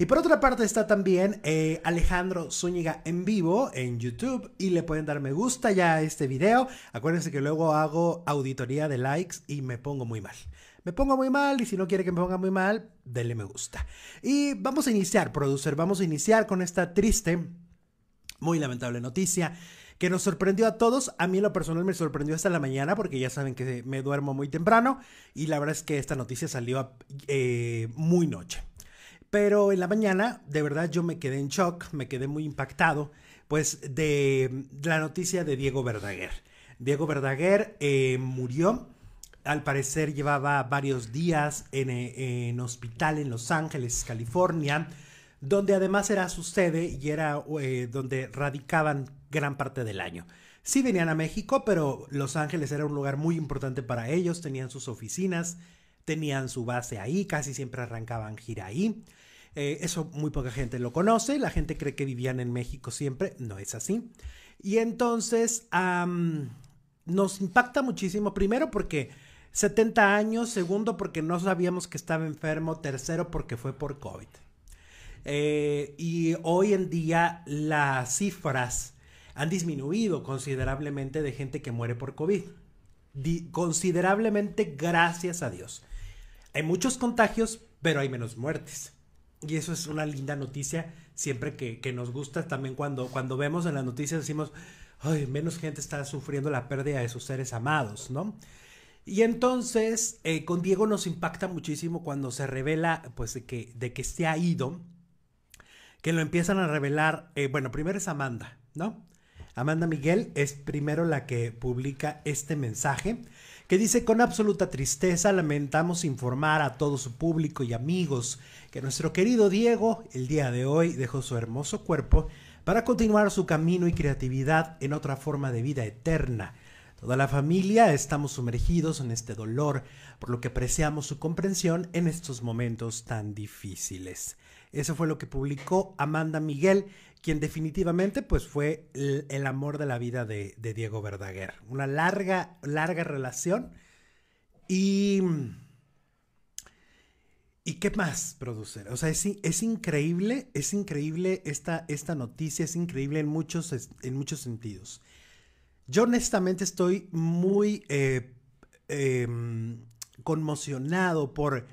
Y por otra parte está también eh, Alejandro Zúñiga en vivo en YouTube y le pueden dar me gusta ya a este video. Acuérdense que luego hago auditoría de likes y me pongo muy mal. Me pongo muy mal y si no quiere que me ponga muy mal, denle me gusta. Y vamos a iniciar, producer, vamos a iniciar con esta triste, muy lamentable noticia que nos sorprendió a todos. A mí en lo personal me sorprendió hasta la mañana porque ya saben que me duermo muy temprano y la verdad es que esta noticia salió eh, muy noche. Pero en la mañana, de verdad, yo me quedé en shock, me quedé muy impactado, pues, de la noticia de Diego Verdaguer. Diego Verdaguer eh, murió, al parecer llevaba varios días eh, en, hospital en Los Ángeles, California, donde además era su sede y era eh, donde radicaban gran parte del año. Sí venían a México, pero Los Ángeles era un lugar muy importante para ellos, tenían sus oficinas, tenían su base ahí, casi siempre arrancaban gira ahí. Eh, eso muy poca gente lo conoce, la gente cree que vivían en México siempre, no es así. Y entonces nos impacta muchísimo, primero porque 70 años, segundo porque no sabíamos que estaba enfermo, tercero porque fue por COVID. Eh, y hoy en día las cifras han disminuido considerablemente de gente que muere por COVID. considerablemente gracias a Dios. Hay muchos contagios, pero hay menos muertes. Y eso es una linda noticia, siempre que, nos gusta, también cuando, cuando vemos en las noticias decimos, ay, menos gente está sufriendo la pérdida de sus seres amados, ¿no? Y entonces, eh, con Diego nos impacta muchísimo cuando se revela, pues, de que, de que se ha ido, que lo empiezan a revelar, eh, bueno, primero es Amanda, ¿no? Amanda Miguel es primero la que publica este mensaje que dice con absoluta tristeza lamentamos informar a todo su público y amigos que nuestro querido Diego el día de hoy dejó su hermoso cuerpo para continuar su camino y creatividad en otra forma de vida eterna Toda la familia estamos sumergidos en este dolor, por lo que apreciamos su comprensión en estos momentos tan difíciles. Eso fue lo que publicó Amanda Miguel, quien definitivamente pues, fue el, amor de la vida de, Diego Verdaguer. Una larga, larga relación. Y... ¿Y qué más, producir. O sea, es, es increíble, es increíble esta, esta, noticia, es increíble en muchos, en muchos sentidos. Yo honestamente estoy muy eh, em, conmocionado por,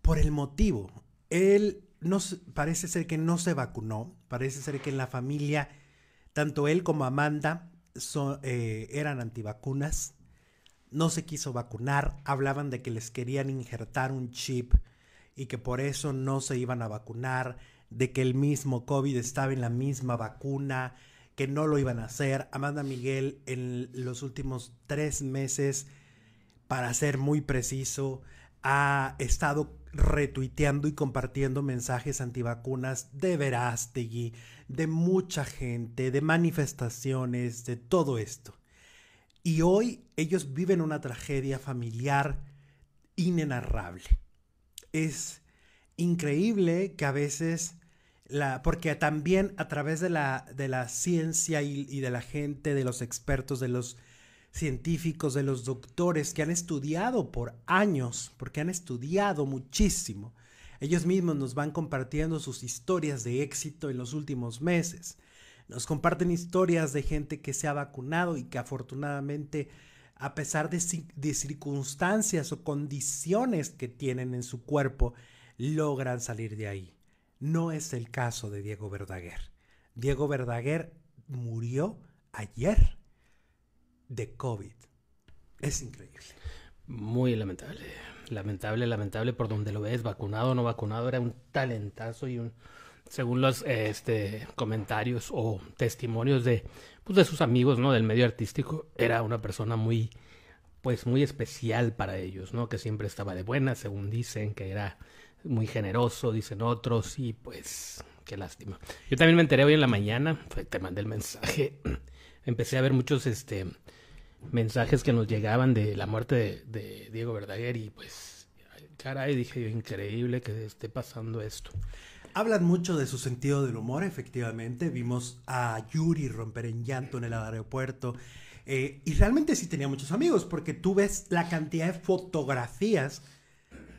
por el motivo. Él no, parece ser que no se vacunó, parece ser que en la familia, tanto él como Amanda eh, eran antivacunas, no se quiso vacunar, hablaban de que les querían injertar un chip y que por eso no se iban a vacunar, de que el mismo COVID estaba en la misma vacuna, que no lo iban a hacer. Amanda Miguel en los últimos tres meses, para ser muy preciso, ha estado retuiteando y compartiendo mensajes antivacunas de Verástegui, de mucha gente, de manifestaciones, de todo esto. Y hoy ellos viven una tragedia familiar inenarrable. Es increíble que a veces porque también a través de la, de la ciencia y, de la gente, de los expertos, de los científicos, de los doctores que han estudiado por años, porque han estudiado muchísimo, ellos mismos nos van compartiendo sus historias de éxito en los últimos meses. Nos comparten historias de gente que se ha vacunado y que afortunadamente, a pesar de circunstancias o condiciones que tienen en su cuerpo, logran salir de ahí. No es el caso de Diego Verdaguer. Diego Verdaguer murió ayer de COVID. Es increíble. Muy lamentable. Lamentable, lamentable por donde lo ves, vacunado o no vacunado, era un talentazo y un, según los este, comentarios o testimonios de, pues, de sus amigos, ¿no? Del medio artístico, era una persona muy, pues muy especial para ellos, ¿no? Que siempre estaba de buena, según dicen, que era muy generoso, dicen otros, y pues qué lástima. Yo también me enteré hoy en la mañana, te mandé el mensaje, empecé a ver muchos este mensajes que nos llegaban de la muerte de, Diego Verdaguer y pues caray, dije increíble que esté pasando esto. Hablan mucho de su sentido del humor, efectivamente. Vimos a Yuri romper en llanto en el aeropuerto. Eh, y realmente sí tenía muchos amigos, porque tú ves la cantidad de fotografías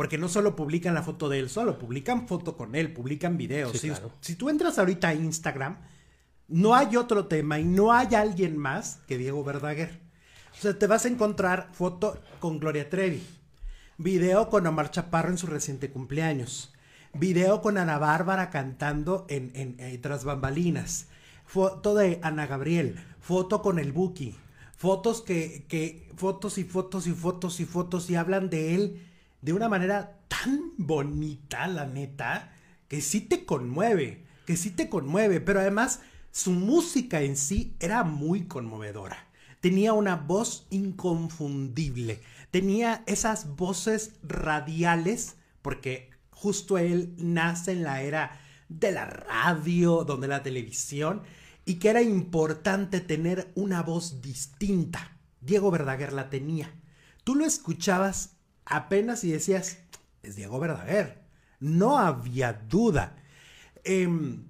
porque no solo publican la foto de él solo, publican foto con él, publican videos. si, tú entras ahorita a Instagram, no hay otro tema y no hay alguien más que Diego Verdaguer. O sea, te vas a encontrar foto con Gloria Trevi, video con Omar Chaparro en su reciente cumpleaños, video con Ana Bárbara cantando en, eh, Tras Bambalinas, foto de Ana Gabriel, foto con el Buki, fotos que, que, fotos y fotos y fotos y fotos y hablan de él de una manera tan bonita, la neta, que sí te conmueve, que sí te conmueve, pero además su música en sí era muy conmovedora. Tenía una voz inconfundible, tenía esas voces radiales, porque justo él nace en la era de la radio, donde la televisión, y que era importante tener una voz distinta. Diego Verdaguer la tenía. Tú lo escuchabas apenas si decías, es Diego Verdaguer. No había duda. Em,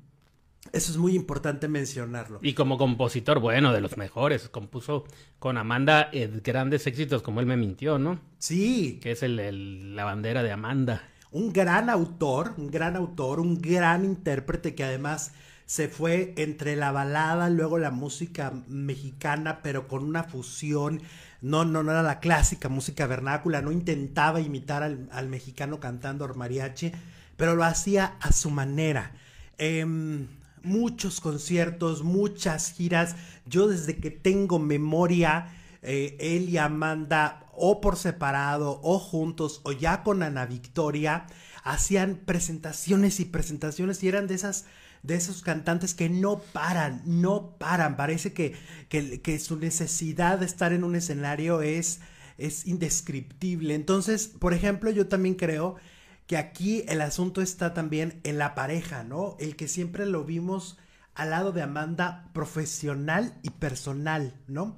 eso es muy importante mencionarlo. Y como compositor, bueno, de los mejores. Compuso con Amanda eh, grandes éxitos, como él me mintió, ¿no? Sí. Que es el, la bandera de Amanda. Un gran autor, un gran autor, un gran intérprete que además se fue entre la balada, luego la música mexicana, pero con una fusión no, no, no era la clásica música vernácula, no intentaba imitar al, mexicano cantando al mariachi, pero lo hacía a su manera. Em, muchos conciertos, muchas giras. Yo desde que tengo memoria, eh, él y Amanda, o por separado, o juntos, o ya con Ana Victoria, hacían presentaciones y presentaciones y eran de esas de esos cantantes que no paran, no paran. Parece que, que, su necesidad de estar en un escenario es, es indescriptible. Entonces, por ejemplo, yo también creo que aquí el asunto está también en la pareja, ¿no? El que siempre lo vimos al lado de Amanda profesional y personal, ¿no?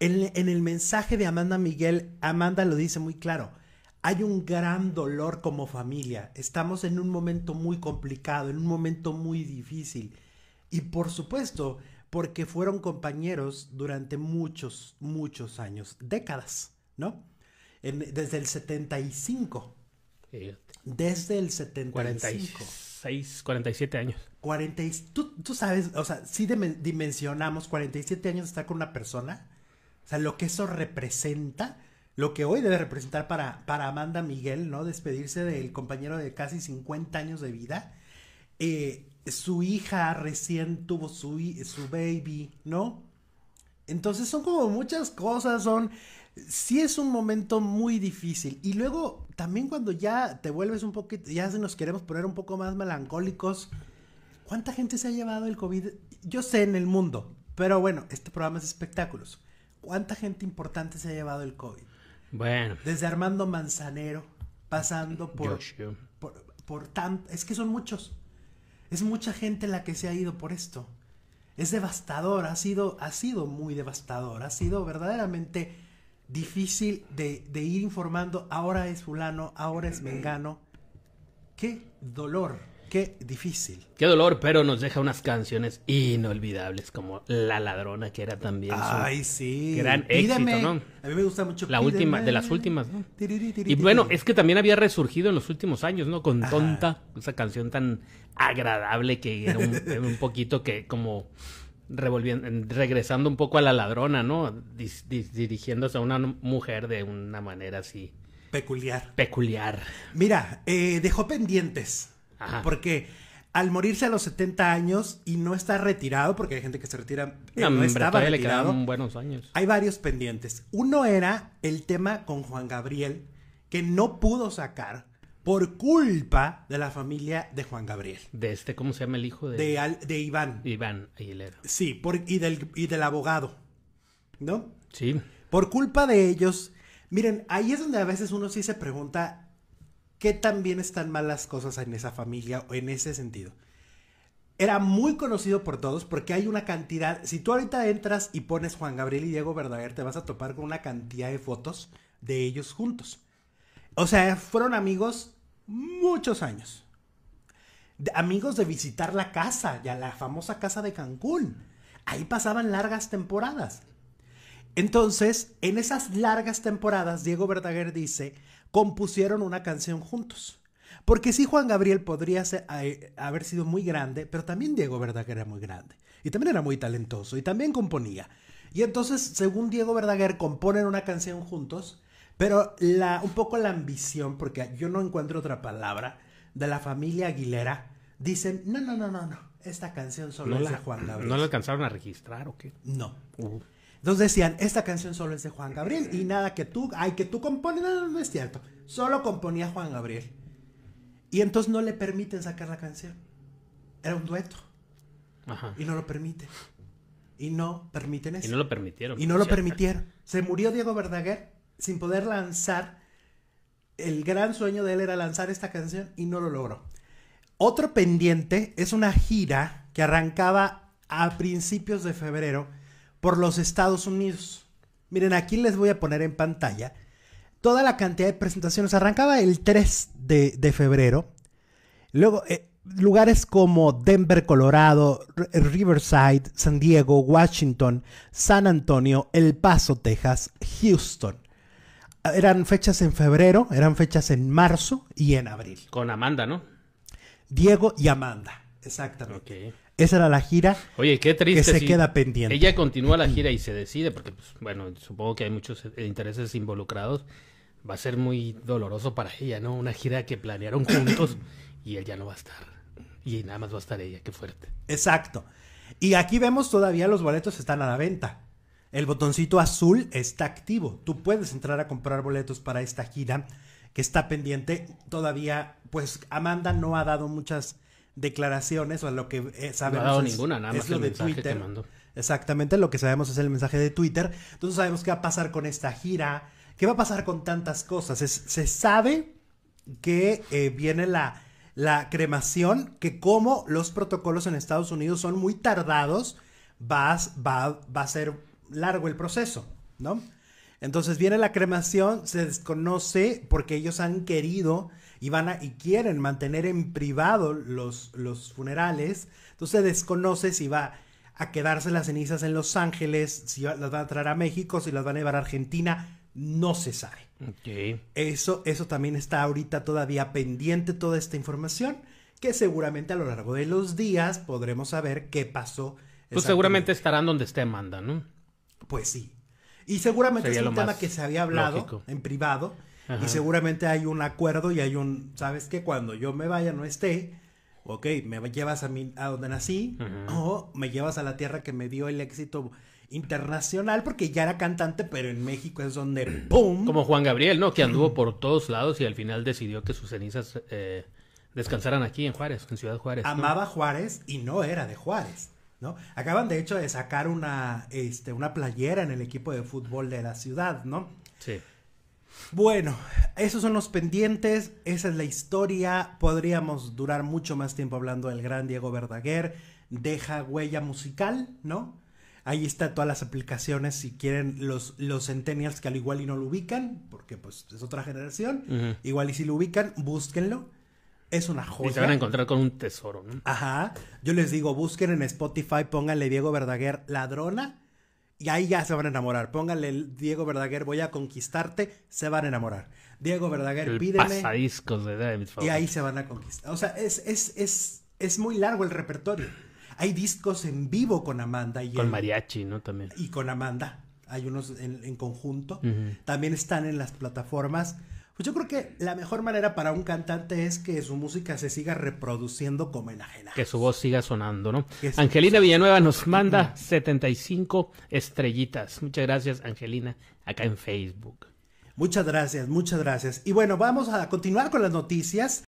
en, el mensaje de Amanda Miguel, Amanda lo dice muy claro hay un gran dolor como familia. Estamos en un momento muy complicado, en un momento muy difícil. Y por supuesto, porque fueron compañeros durante muchos, muchos años, décadas, ¿no? desde el 75. Desde el 75. 46, 47 años. 40, ¿tú, tú sabes, o sea, si dimensionamos 47 años estar con una persona, o sea, lo que eso representa lo que hoy debe representar para, para Amanda Miguel, ¿no? Despedirse del compañero de casi 50 años de vida. Eh, su hija recién tuvo su, su baby, ¿no? Entonces son como muchas cosas, son... Sí es un momento muy difícil. Y luego también cuando ya te vuelves un poquito, ya nos queremos poner un poco más melancólicos, ¿cuánta gente se ha llevado el COVID? Yo sé en el mundo, pero bueno, este programa es espectáculos. ¿Cuánta gente importante se ha llevado el COVID? Bueno. Desde Armando Manzanero, pasando por, por, por Es que son muchos. Es mucha gente la que se ha ido por esto. Es devastador, ha sido, ha sido muy devastador, ha sido verdaderamente difícil de, de ir informando. Ahora es fulano, ahora es mengano. Qué dolor Qué difícil. Qué dolor, pero nos deja unas canciones inolvidables, como La Ladrona, que era también Ay, sí. gran éxito, ¿no? A mí me gusta mucho. La última, de las últimas, Y bueno, es que también había resurgido en los últimos años, ¿no? Con Tonta, esa canción tan agradable que era un, poquito que como revolviendo, regresando un poco a La Ladrona, ¿no? dirigiéndose a una mujer de una manera así. Peculiar. Peculiar. Mira, eh, dejó pendientes porque al morirse a los 70 años y no está retirado, porque hay gente que se retira, eh, no, estaba retirado. buenos años. Hay varios pendientes. Uno era el tema con Juan Gabriel, que no pudo sacar por culpa de la familia de Juan Gabriel. De este, ¿cómo se llama el hijo de? De, de Iván. Iván Aguilera. Sí, por, y, del, y del abogado, ¿no? Sí. Por culpa de ellos. Miren, ahí es donde a veces uno sí se pregunta qué tan bien están malas cosas en esa familia o en ese sentido. Era muy conocido por todos porque hay una cantidad, si tú ahorita entras y pones Juan Gabriel y Diego Verdaguer, te vas a topar con una cantidad de fotos de ellos juntos. O sea, fueron amigos muchos años. amigos de visitar la casa, ya la famosa casa de Cancún. Ahí pasaban largas temporadas. Entonces, en esas largas temporadas, Diego Verdaguer dice compusieron una canción juntos. Porque sí, Juan Gabriel podría haber sido muy grande, pero también Diego Verdaguer era muy grande. Y también era muy talentoso y también componía. Y entonces, según Diego Verdaguer, componen una canción juntos, pero un poco la ambición, porque yo no encuentro otra palabra, de la familia Aguilera, dicen, no, no, no, no, no, esta canción solo es la, Juan Gabriel. ¿No la alcanzaron a registrar o qué? No. Uh. Entonces decían, esta canción solo es de Juan Gabriel y nada que tú, ay, que tú compones, no, no es cierto. Solo componía Juan Gabriel. Y entonces no le permiten sacar la canción. Era un dueto. Ajá. Y no lo permiten. Y no permiten eso. Y no lo permitieron. Y no lo permitieron. Se murió Diego Verdaguer sin poder lanzar. El gran sueño de él era lanzar esta canción y no lo logró. Otro pendiente es una gira que arrancaba a principios de febrero por los Estados Unidos. Miren, aquí les voy a poner en pantalla toda la cantidad de presentaciones. Arrancaba el 3 de, febrero. Luego, eh, lugares como Denver, Colorado, eh, Riverside, San Diego, Washington, San Antonio, El Paso, Texas, Houston. Eran fechas en febrero, eran fechas en marzo y en abril. Con Amanda, ¿no? Diego y Amanda, exactamente. Esa era la gira. Oye, qué triste. Que se queda pendiente. Ella continúa la gira y se decide, porque, pues, bueno, supongo que hay muchos eh, intereses involucrados. Va a ser muy doloroso para ella, ¿no? Una gira que planearon juntos y él ya no va a estar. Y nada más va a estar ella, qué fuerte. Exacto. Y aquí vemos todavía los boletos están a la venta. El botoncito azul está activo. Tú puedes entrar a comprar boletos para esta gira que está pendiente. Todavía, pues Amanda no ha dado muchas declaraciones o a lo que sabemos. Eh, no ha es, ninguna, nada más lo de Twitter. Exactamente, lo que sabemos es el mensaje de Twitter. Entonces sabemos qué va a pasar con esta gira, qué va a pasar con tantas cosas. se sabe que eh, viene la, la cremación, que como los protocolos en Estados Unidos son muy tardados, va, va, va a ser largo el proceso, ¿no? Entonces viene la cremación, se desconoce porque ellos han querido y van a, y quieren mantener en privado los, los funerales, entonces desconoce si va a quedarse las cenizas en Los Ángeles, si las van a traer a México, si las van a llevar a Argentina, no se sabe. Eso, eso también está ahorita todavía pendiente toda esta información, que seguramente a lo largo de los días podremos saber qué pasó. Pues seguramente estarán donde esté Amanda, ¿no? Pues sí. Y seguramente es un tema que se había hablado en privado y seguramente hay un acuerdo y hay un, ¿sabes qué? Cuando yo me vaya, no esté, ok, me llevas a, mí, a donde nací o me llevas a la tierra que me dio el éxito internacional porque ya era cantante, pero en México es donde ¡pum! Como Juan Gabriel, ¿no? Que anduvo por todos lados y al final decidió que sus cenizas eh, descansaran aquí en Juárez, en Ciudad Juárez. Amaba Juárez y no era de Juárez. ¿no? Acaban de hecho de sacar una, este, una playera en el equipo de fútbol de la ciudad, ¿no? Sí. Bueno, esos son los pendientes, esa es la historia. Podríamos durar mucho más tiempo hablando del gran Diego Verdaguer. Deja huella musical, ¿no? Ahí está todas las aplicaciones si quieren los, los centennials que al igual y no lo ubican, porque pues es otra generación, igual y si lo ubican, búsquenlo. Es una joya. Y se van a encontrar con un tesoro, ¿no? Ajá. Yo les digo, busquen en Spotify, pónganle Diego Verdaguer Ladrona y ahí ya se van a enamorar. Póngale el Diego Verdaguer, voy a conquistarte, se van a enamorar. Diego Verdaguer, pídeme. de Y ahí se van a conquistar. O sea, es, es, es, es muy largo el repertorio. Hay discos en vivo con Amanda y con Mariachi, ¿no? También. Y con Amanda. Hay unos en, conjunto. También están en las plataformas pues yo creo que la mejor manera para un cantante es que su música se siga reproduciendo como en ajena Que su voz siga sonando, ¿no? Angelina Villanueva nos manda 75 estrellitas. Muchas gracias, Angelina, acá en Facebook. Muchas gracias, muchas gracias. Y bueno, vamos a continuar con las noticias.